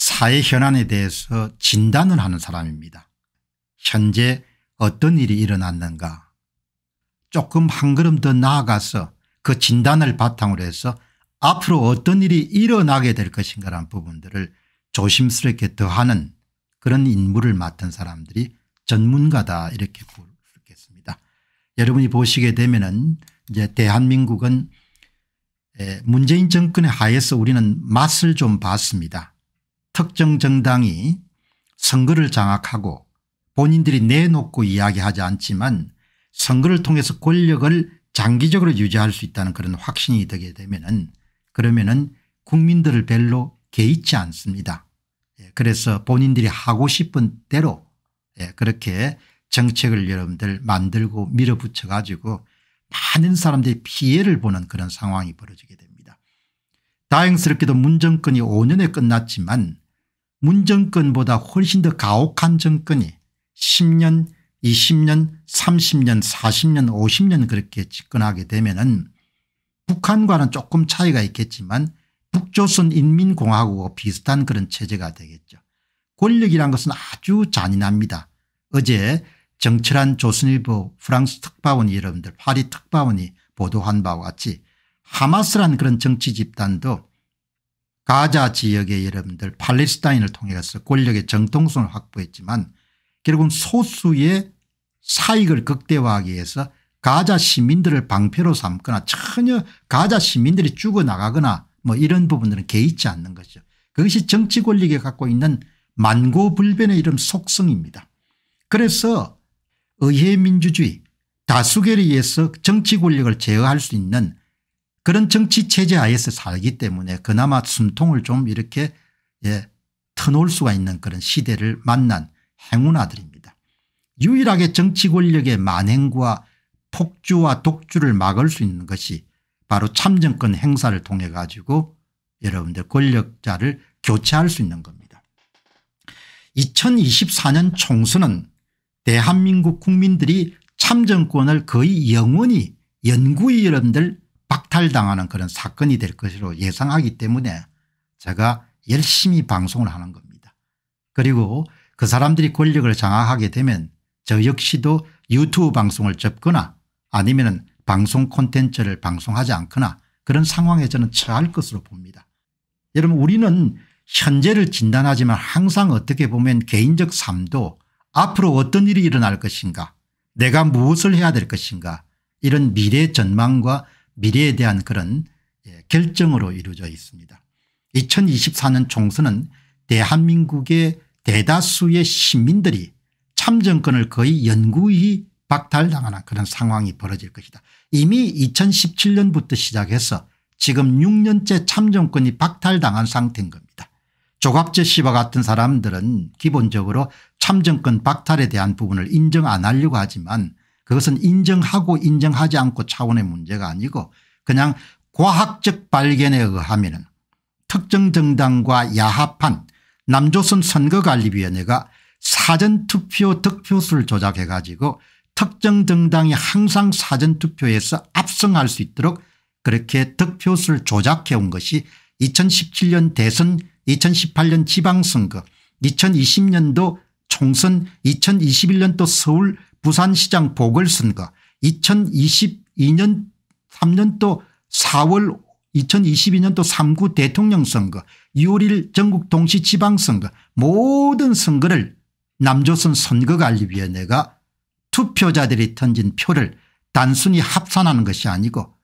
사회 현안에 대해서 진단을 하는 사람입니다. 현재 어떤 일이 일어났는가 조금 한 걸음 더 나아가서 그 진단을 바탕으로 해서 앞으로 어떤 일이 일어나게 될 것인가라는 부분들을 조심스럽게 더하는 그런 인물을 맡은 사람들이 전문가다 이렇게 부르겠습니다. 여러분이 보시게 되면은 이제 대한민국은 문재인 정권의 하에서 우리는 맛을 좀 봤습니다. 특정 정당이 선거를 장악하고 본인들이 내놓고 이야기하지 않지만 선거를 통해서 권력을 장기적으로 유지할 수 있다는 그런 확신이 되게 되면은 그러면은 국민들을 별로 개의치 않습니다. 예, 그래서 본인들이 하고 싶은 대로 예, 그렇게 정책을 여러분들 만들고 밀어붙여 가지고 많은 사람들이 피해를 보는 그런 상황이 벌어지게 됩니다. 다행스럽게도 문정권이 5년에 끝났지만 문정권보다 훨씬 더 가혹한 정권이 10년 20년 30년 40년 50년 그렇게 집권하게 되면 은 북한과는 조금 차이가 있겠지만 북조선인민공화국과 비슷한 그런 체제가 되겠죠. 권력이란 것은 아주 잔인합니다. 어제 정철한 조선일보 프랑스 특파원 여러분들 파리 특파원이 보도한 바와 같이 하마스란 그런 정치 집단도 가자 지역의 여러분들 팔레스타인을 통해서 권력의 정통성을 확보했지만 결국은 소수의 사익을 극대화하기 위해서 가자 시민들을 방패로 삼거나 전혀 가자 시민들이 죽어나가거나 뭐 이런 부분들은 개의치 않는 것이죠. 그것이 정치 권력이 갖고 있는 만고불변의 이런 속성입니다. 그래서 의회민주주의 다수결에 의해서 정치 권력을 제어할 수 있는 그런 정치 체제 하에서 살기 때문에 그나마 숨통을 좀 이렇게 예, 터놓을 수가 있는 그런 시대를 만난 행운 아들입니다. 유일하게 정치 권력의 만행과 폭주와 독주를 막을 수 있는 것이 바로 참정권 행사를 통해 가지고 여러분들 권력자를 교체할 수 있는 겁니다. 2024년 총선은 대한민국 국민들이 참정권을 거의 영원히 연구의 여러분들 박탈당하는 그런 사건이 될 것으로 예상하기 때문에 제가 열심히 방송을 하는 겁니다. 그리고 그 사람들이 권력을 장악하게 되면 저 역시도 유튜브 방송을 접거나 아니면 방송 콘텐츠를 방송하지 않거나 그런 상황에 저는 처할 것으로 봅니다. 여러분 우리는 현재를 진단하지만 항상 어떻게 보면 개인적 삶도 앞으로 어떤 일이 일어날 것인가 내가 무엇을 해야 될 것인가 이런 미래 전망과 미래에 대한 그런 예, 결정으로 이루어져 있습니다. 2024년 총선은 대한민국의 대다수의 시민들이 참정권을 거의 연구히 박탈당하는 그런 상황이 벌어질 것이다. 이미 2017년부터 시작해서 지금 6년째 참정권이 박탈당한 상태인 겁니다. 조갑재 씨와 같은 사람들은 기본적으로 참정권 박탈에 대한 부분을 인정 안 하려고 하지만 그것은 인정하고 인정하지 않고 차원의 문제가 아니고 그냥 과학적 발견에 의하면 은 특정 정당과 야합한 남조선 선거관리위원회가 사전투표 득표수를 조작해 가지고 특정 정당이 항상 사전투표에서 압승할 수 있도록 그렇게 득표수를 조작해 온 것이 2017년 대선 2018년 지방선거 2020년도 총선 2021년도 서울 부산시장 보궐선거 2022년 3년도 4월 2022년도 3구 대통령 선거 6월 1일 전국 동시 지방선거 모든 선거를 남조선 선거관리위원회가 투표자들이 던진 표를 단순히 합산하는 것이 아니고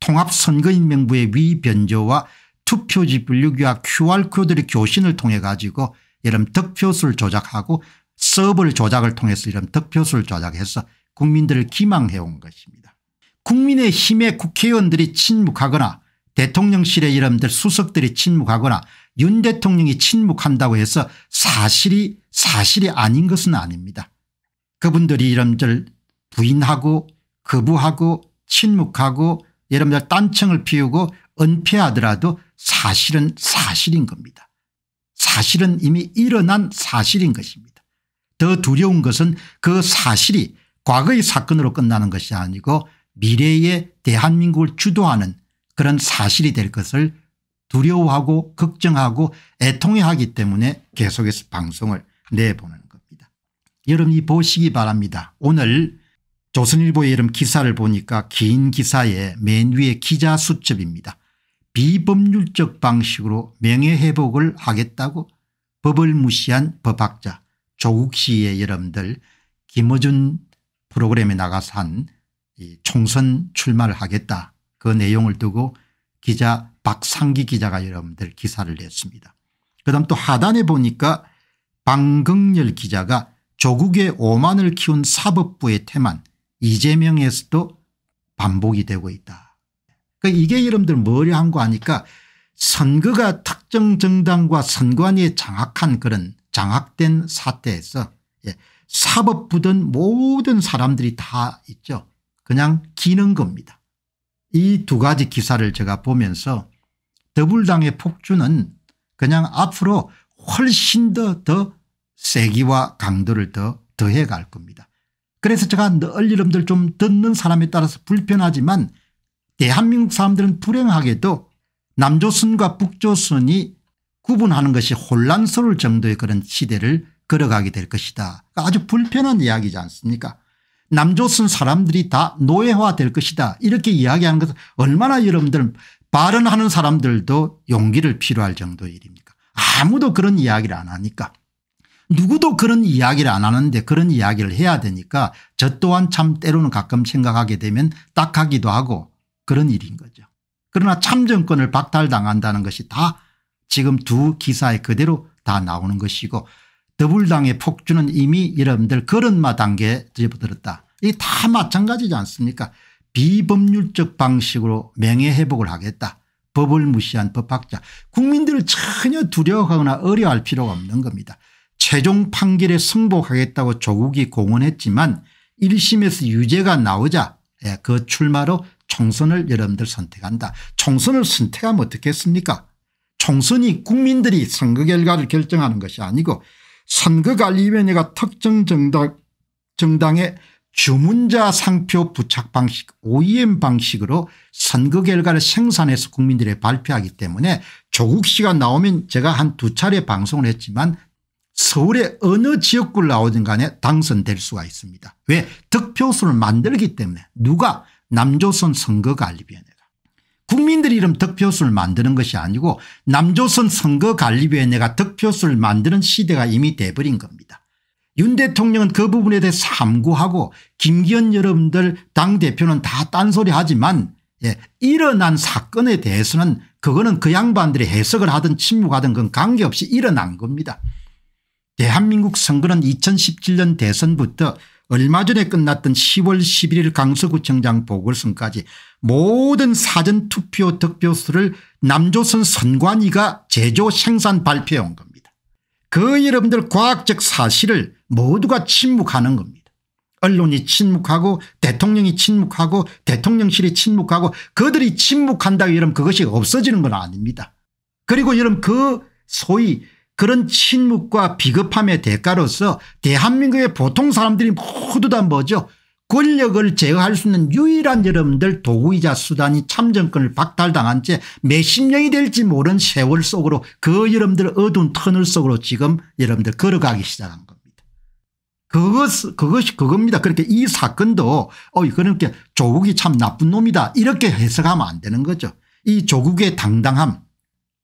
통합선거인명부의 위변조와 투표지 분류기와 q r 코드를 교신을 통해 가지고 여름 득표수를 조작하고 서벌 조작을 통해서 이런 득표수를 조작해서 국민들을 기망해온 것입니다. 국민의힘의 국회의원들이 침묵하거나 대통령실의 이름들 수석들이 침묵하거나 윤 대통령이 침묵한다고 해서 사실이 사실이 아닌 것은 아닙니다. 그분들이 이름들 부인하고 거부하고 침묵하고 여러분들 딴청을 피우고 은폐하더라도 사실은 사실인 겁니다. 사실은 이미 일어난 사실인 것입니다. 더 두려운 것은 그 사실이 과거의 사건으로 끝나는 것이 아니고 미래의 대한민국을 주도하는 그런 사실이 될 것을 두려워하고 걱정하고 애통해하기 때문에 계속해서 방송을 내보는 겁니다. 여러분 이 보시기 바랍니다. 오늘 조선일보의 이름 기사를 보니까 긴 기사의 맨 위에 기자 수첩입니다. 비법률적 방식으로 명예회복을 하겠다고 법을 무시한 법학자 조국 씨의 여러분들 김어준 프로그램에 나가서 한 총선 출마를 하겠다 그 내용을 두고 기자 박상기 기자가 여러분들 기사를 냈습니다. 그 다음 또 하단에 보니까 방금열 기자가 조국의 오만을 키운 사법부의 태만 이재명에서도 반복이 되고 있다. 그러니까 이게 여러분들 머리한거 아니까 선거가 특정 정당과 선관위의 장악한 그런 장악된 사태에서 예, 사법부든 모든 사람들이 다 있죠. 그냥 기는 겁니다. 이 두 가지 기사를 제가 보면서 더불당의 폭주는 그냥 앞으로 훨씬 더 더 세기와 강도를 더 더해 갈 겁니다. 그래서 제가 널 여러분들 좀 듣는 사람에 따라서 불편하지만 대한민국 사람들은 불행하게도 남조선과 북조선이 구분하는 것이 혼란스러울 정도의 그런 시대를 걸어가게 될 것이다. 그러니까 아주 불편한 이야기지 않습니까 남조선 사람들이 다 노예화될 것이다 이렇게 이야기하는 것은 얼마나 여러분들 발언하는 사람들도 용기를 필요할 정도의 일입니까 아무도 그런 이야기를 안 하니까 누구도 그런 이야기를 안 하는데 그런 이야기를 해야 되니까 저 또한 참 때로는 가끔 생각하게 되면 딱하기도 하고 그런 일인 거죠. 그러나 참정권을 박탈당한다는 것이 다 지금 두 기사에 그대로 다 나오는 것이고 더불당의 폭주는 이미 여러분들 걸음마 단계에 접어들었다. 이게 다 마찬가지지 않습니까 비법률적 방식으로 명예회복을 하겠다. 법을 무시한 법학자 국민들을 전혀 두려워하거나 어려워할 필요가 없는 겁니다. 최종 판결에 승복하겠다고 조국이 공언했지만 1심에서 유죄가 나오자 예, 그 출마로 총선을 여러분들 선택한다. 총선을 선택하면 어떻겠습니까 총선이 국민들이 선거 결과를 결정하는 것이 아니고 선거관리위원회가 특정 정당, 정당의 주문자 상표 부착 방식 OEM 방식으로 선거 결과를 생산해서 국민들에 발표하기 때문에 조국 씨가 나오면 제가 한 두 차례 방송을 했지만 서울의 어느 지역구를 나오든 간에 당선될 수가 있습니다. 왜 득표수를 만들기 때문에 누가 남조선 선거관리위원회 국민들 이름 득표수를 만드는 것이 아니고 남조선 선거관리위원회 가 득표수를 만드는 시대가 이미 돼버린 겁니다. 윤 대통령은 그 부분에 대해 삼구하고 김기현 여러분들 당대표는 다 딴소리하지만 예, 일어난 사건에 대해서는 그거는 그 양반들이 해석을 하든 침묵하든 그건 관계없이 일어난 겁니다. 대한민국 선거는 2017년 대선부터 얼마 전에 끝났던 10월 11일 강서구청장 보궐선까지 모든 사전투표 득표수를 남조선 선관위가 제조 생산 발표해온 겁니다. 그 여러분들 과학적 사실을 모두가 침묵하는 겁니다. 언론이 침묵하고 대통령이 침묵하고 대통령실이 침묵하고 그들이 침묵한다고 여러분 그것이 없어지는 건 아닙니다. 그리고 여러분 그 소위 그런 침묵과 비겁함의 대가로서 대한민국의 보통 사람들이 모두 다 뭐죠 권력을 제어할 수 있는 유일한 여러분들 도구이자 수단이 참정권을 박탈당한 채 몇십 년이 될지 모른 세월 속으로 그 여러분들 어두운 터널 속으로 지금 여러분들 걸어가기 시작한 겁니다. 그것, 그것이 그겁니다. 그렇게 이 사건도 어그러니 조국이 참 나쁜 놈이다 이렇게 해석하면 안 되는 거죠. 이 조국의 당당함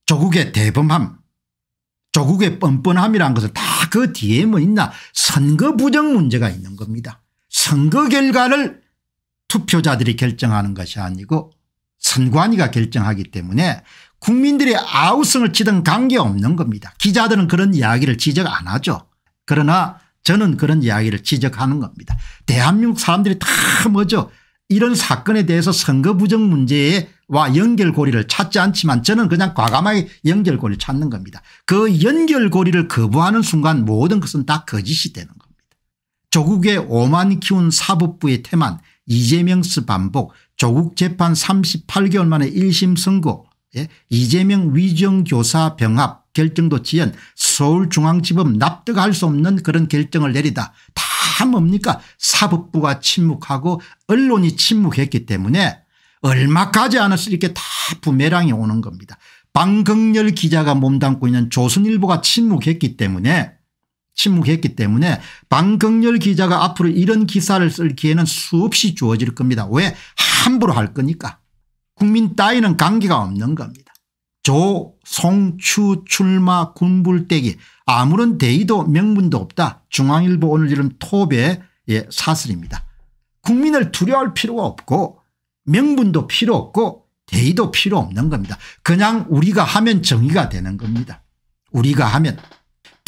조국의 대범함 조국의 뻔뻔함이라는 것을다그 뒤에 뭐 있나 선거 부정 문제가 있는 겁니다. 선거 결과를 투표자들이 결정하는 것이 아니고 선관위가 결정하기 때문에 국민들의 아우성을 치든 관계없는 겁니다. 기자들은 그런 이야기를 지적 안 하죠. 그러나 저는 그런 이야기를 지적하는 겁니다. 대한민국 사람들이 다 뭐죠 이런 사건에 대해서 선거 부정 문제와 연결고리를 찾지 않지만 저는 그냥 과감하게 연결고리를 찾는 겁니다. 그 연결고리를 거부하는 순간 모든 것은 다 거짓이 되는 겁니다. 조국의 오만 키운 사법부의 태만 이재명 스 반복 조국 재판 38개월 만에 1심 선고 예? 이재명 위정교사 병합 결정도 지연 서울중앙지법 납득할 수 없는 그런 결정을 내리다 다다 뭡니까 사법부가 침묵하고 언론이 침묵했기 때문에 얼마 가지 않았을 이렇게 다 부메랑이 오는 겁니다. 방경열 기자가 몸담고 있는 조선일보가 침묵했기 때문에 침묵했기 때문에 방경열 기자가 앞으로 이런 기사를 쓸 기회는 수없이 주어질 겁니다. 왜? 함부로 할 거니까. 국민 따위는 관계가 없는 겁니다. 조, 송, 추, 출마, 군불대기 아무런 대의도 명분도 없다. 중앙일보 오늘 이름 톱의 예, 사슬입니다. 국민을 두려워할 필요가 없고 명분도 필요 없고 대의도 필요 없는 겁니다. 그냥 우리가 하면 정의가 되는 겁니다. 우리가 하면.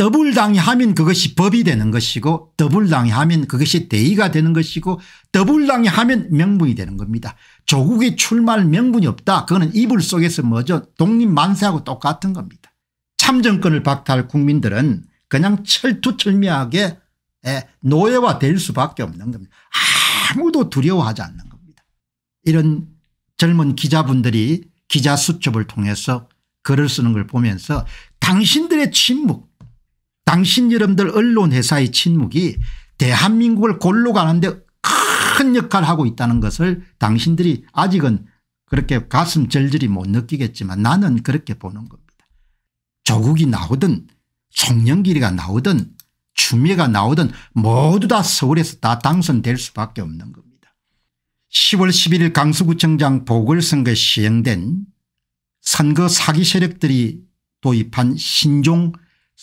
더블당이하면 그것이 법이 되는 것이고 더블당이하면 그것이 대의가 되는 것이고 더블당이하면 명분이 되는 겁니다. 조국이 출마할 명분이 없다. 그거는 이불 속에서 뭐죠 독립만세하고 똑같은 겁니다. 참정권을 박탈 국민들은 그냥 철두철미하게 예, 노예화 될 수밖에 없는 겁니다. 아무도 두려워하지 않는 겁니다. 이런 젊은 기자분들이 기자 수첩을 통해서 글을 쓰는 걸 보면서 당신들의 침묵 당신 여러분들 언론회사의 침묵이 대한민국을 골로 가는데 큰 역할을 하고 있다는 것을 당신들이 아직은 그렇게 가슴 절절히 못 느끼겠지만 나는 그렇게 보는 겁니다. 조국이 나오든 송영길이가 나오든 추미애가 나오든 모두 다 서울에서 다 당선될 수밖에 없는 겁니다. 10월 11일 강서구청장 보궐선거에 시행된 선거 사기 세력들이 도입한 신종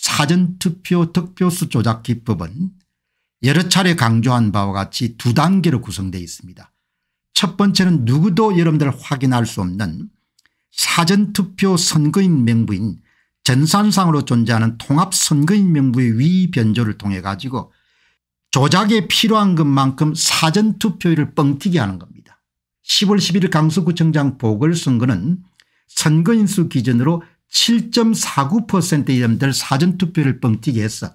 사전투표 득표수 조작 기법은 여러 차례 강조한 바와 같이 두 단계로 구성되어 있습니다. 첫 번째는 누구도 여러분들 확인할 수 없는 사전투표 선거인 명부인 전산상으로 존재하는 통합선거인 명부의 위변조를 통해 가지고 조작에 필요한 것만큼 사전투표율을 뻥튀기 하는 겁니다. 10월 11일 강서구청장 보궐선거는 선거인수 기준으로 7.49%의 사람들 사전투표를 뻥튀기 해서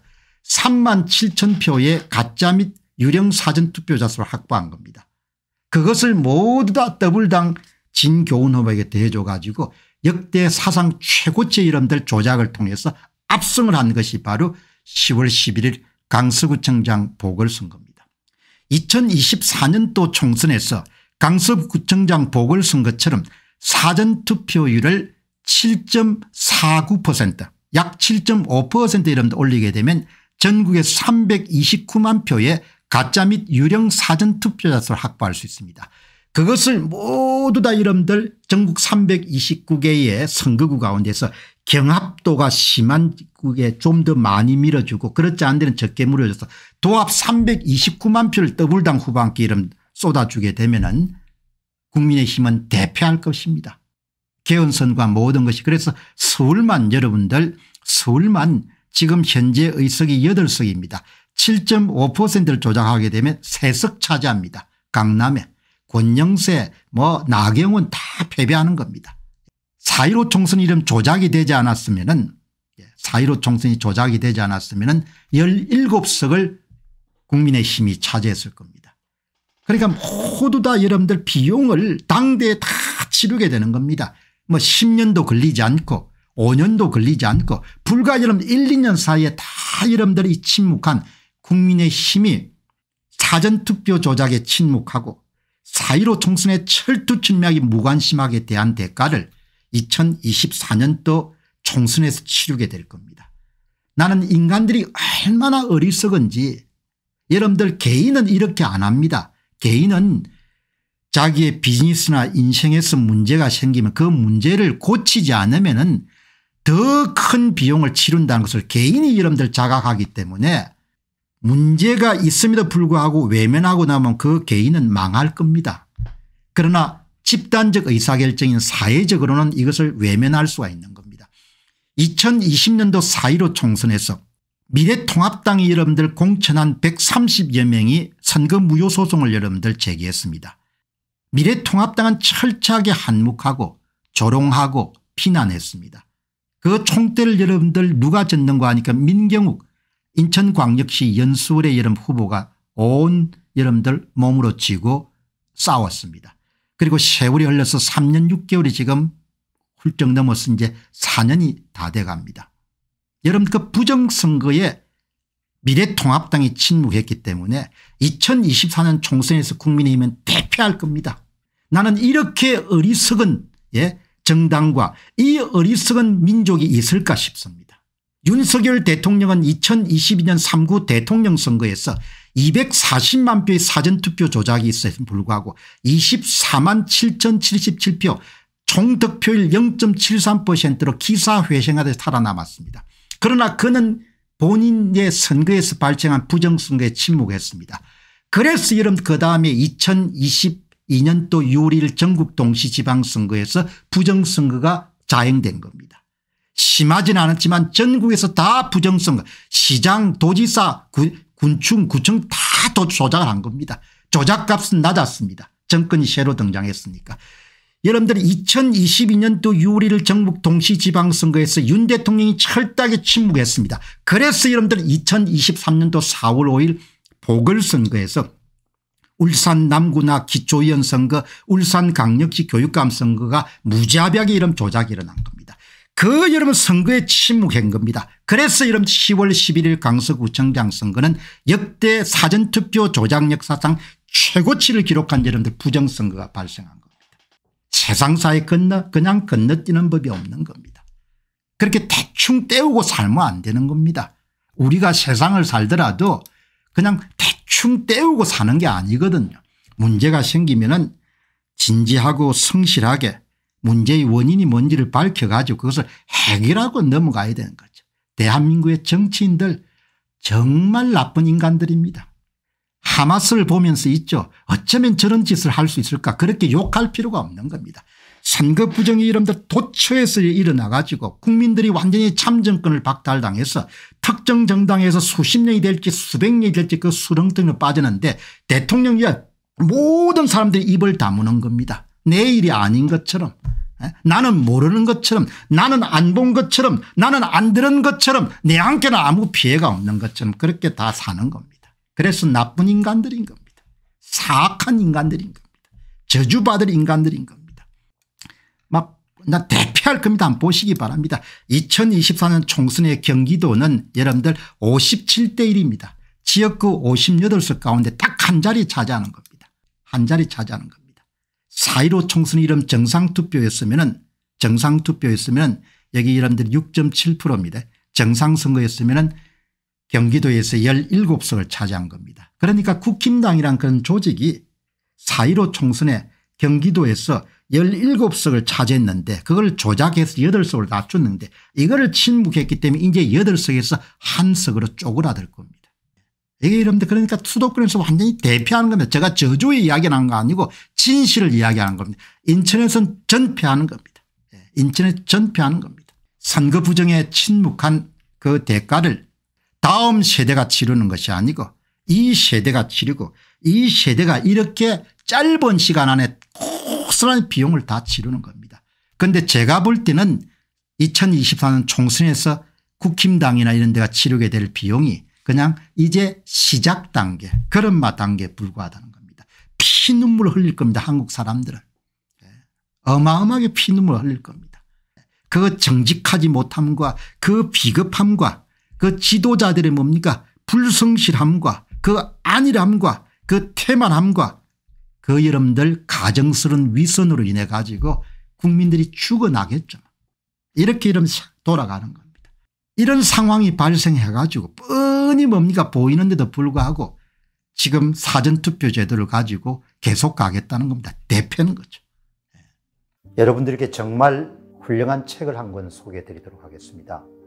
3만 7천 표의 가짜 및 유령 사전투표자 수를 확보한 겁니다. 그것을 모두 다 더블당 진교훈 후보에게 대줘 가지고 역대 사상 최고치의 이름들 조작을 통해서 압승을 한 것이 바로 10월 11일 강서구청장 보궐선거입니다. 2024년도 총선에서 강서구청장 보궐선거처럼 사전투표율을 7.49%약7.5% 이름도 올리게 되면 전국에 329만 표의 가짜 및 유령 사전 투표자 수를 확보할 수 있습니다. 그것을 모두 다 이름들 전국 329개의 선거구 가운데서 경합도가 심한 국에 좀 더 많이 밀어주고 그렇지 않은 데는 적게 물어줘서 도합 329만 표를 더블당 후반기 이름 쏟아주게 되면 은 국민의힘은 대패할 것입니다. 개헌선과 모든 것이 그래서 서울만 여러분들 서울만 지금 현재 의석이 8석입니다. 7.5%를 조작하게 되면 3석 차지합니다. 강남에 권영세 뭐 나경원 다 패배하는 겁니다. 4.15 총선 이름 조작이 되지 않았으면 은4.15 예, 총선이 조작이 되지 않았으면 은 17석을 국민의힘이 차지했을 겁니다. 그러니까 모두 다 여러분들 비용을 당대에 다 치르게 되는 겁니다. 뭐 10년도 걸리지 않고 5년도 걸리지 않고 불과 여름 1, 2년 사이에 다 여러분들이 침묵한 국민의 힘이 사전투표 조작에 침묵하고 사1로 총선의철두철미이 무관심하게 대한 대가를 2024년도 총선에서 치르게 될 겁니다. 나는 인간들이 얼마나 어리석은지 여러분들 개인은 이렇게 안 합니다. 개인은 자기의 비즈니스나 인생에서 문제가 생기면 그 문제를 고치지 않으면 은더 큰 비용을 치른다는 것을 개인이 여러분들 자각하기 때문에 문제가 있음에도 불구하고 외면하고 나면 그 개인은 망할 겁니다. 그러나 집단적 의사결정인 사회적으로는 이것을 외면할 수가 있는 겁니다. 2020년도 4.15 총선에서 미래통합당이 여러분들 공천한 130여 명이 선거 무효소송을 여러분들 제기했습니다. 미래통합당은 철저하게 한몫하고 조롱하고 비난했습니다. 그 총대를 여러분들 누가 졌는가 하니까 민경욱 인천광역시 연수원의 여름 후보가 온 여러분들 몸으로 쥐고 싸웠습니다. 그리고 세월이 흘러서 3년 6개월이 지금 훌쩍 넘어서 이제 4년이 다 돼갑니다. 여러분 그 부정선거에 미래통합당이 침묵했기 때문에 2024년 총선에서 국민의힘은 대패할 겁니다. 나는 이렇게 어리석은 예? 정당과 이 어리석은 민족이 있을까 싶습니다. 윤석열 대통령은 2022년 3구 대통령 선거에서 240만 표의 사전투표 조작이 있어에 불구하고 24만 7,077표 총 득표율 0.73%로 기사회생하듯 살아남았습니다. 그러나 그는 본인의 선거에서 발생한 부정선거에 침묵했습니다. 그래서 이름 그 다음에 2020 2년도 6일 전국 동시지방선거에서 부정선거가 자행된 겁니다. 심하진 않았지만 전국에서 다 부정선거 시장 도지사 구, 군충 구청 다 조작을 한 겁니다. 조작값은 낮았습니다. 정권이 새로 등장했으니까. 여러분들 2022년도 6월 1 전국 동시지방선거에서 윤 대통령이 철딱하 침묵했습니다. 그래서 여러분들 2023년도 4월 5일 보궐선거에서 울산 남구나 기초위원 선거 울산 강력시 교육감 선거가 무자비하게 이런 조작이 일어난 겁니다. 그 여러분 선거에 침묵한 겁니다. 그래서 이런 10월 11일 강서구청장 선거는 역대 사전투표 조작 역사상 최고치를 기록한 여러분들 부정선거가 발생한 겁니다. 세상사에 건너 그냥 건너뛰는 법이 없는 겁니다. 그렇게 대충 때우고 살면 안 되는 겁니다. 우리가 세상을 살더라도 그냥 대충 때우고 사는 게 아니거든요. 문제가 생기면 은 진지하고 성실하게 문제의 원인이 뭔지를 밝혀가지고 그것을 해결하고 넘어가야 되는 거죠. 대한민국의 정치인들 정말 나쁜 인간들입니다. 하마스를 보면서 있죠. 어쩌면 저런 짓을 할 수 있을까 그렇게 욕할 필요가 없는 겁니다. 선거 부정의 이름들 도처에서 일어나 가지고 국민들이 완전히 참정권을 박탈당해서 특정 정당에서 수십 년이 될지 수백 년이 될지 그 수렁등에 빠지는데 대통령이 모든 사람들이 입을 다무는 겁니다. 내 일이 아닌 것처럼 나는 모르는 것처럼 나는 안 본 것처럼 나는 안 들은 것처럼 내한테는 아무 피해가 없는 것처럼 그렇게 다 사는 겁니다. 그래서 나쁜 인간들인 겁니다. 사악한 인간들인 겁니다. 저주받을 인간들인 겁니다. 막 나 대피할 겁니다. 한 보시기 바랍니다. 2024년 총선의 경기도는 여러분들 57대 1입니다. 지역구 58석 그 가운데 딱 한 자리 차지하는 겁니다. 한 자리 차지하는 겁니다. 4.15 총선 이름 정상투표였으면 정상투표였으면 여기 여러분들 6.7%입니다. 정상선거였으면 경기도에서 17석을 차지한 겁니다. 그러니까 국힘당이란 그런 조직이 4.15 총선에 경기도에서 17석을 차지했는데 그걸 조작해서 8석을 낮췄는데 이거를 침묵했기 때문에 이제 8석에서 한 석으로 쪼그라들 겁니다. 이게 이런데 그러니까 수도권에서 완전히 대패하는 겁니다. 제가 저주의 이야기를 한거 아니고 진실을 이야기하는 겁니다. 인천에선 전패하는 겁니다. 예, 인천에 전패하는 겁니다. 선거 부정에 침묵한 그 대가를 다음 세대가 치르는 것이 아니고 이 세대가 치르고 이 세대가 이렇게 짧은 시간 안에 고스란 비용을 다 치르는 겁니다. 그런데 제가 볼 때는 2024년 총선에서 국힘당이나 이런 데가 치르게 될 비용이 그냥 이제 시작 단계 걸음마 단계에 불과하다는 겁니다. 피눈물 흘릴 겁니다. 한국 사람들은. 예. 어마어마하게 피눈물 흘릴 겁니다. 그 정직하지 못함과 그 비겁함과 그 지도자들의 뭡니까 불성실함과 그 안일함과 그 태만함과 그 여러분들 가정스러운 위선으로 인해 가지고 국민들이 죽어나겠죠. 이렇게 이러 면 돌아가는 겁니다. 이런 상황이 발생해 가지고 뻔히 뭡니까 보이는데도 불구하고 지금 사전투표 제도를 가지고 계속 가겠다는 겁니다. 대표는 거죠. 예. 여러분들께 정말 훌륭한 책을 한 권 소개해 드리도록 하겠습니다.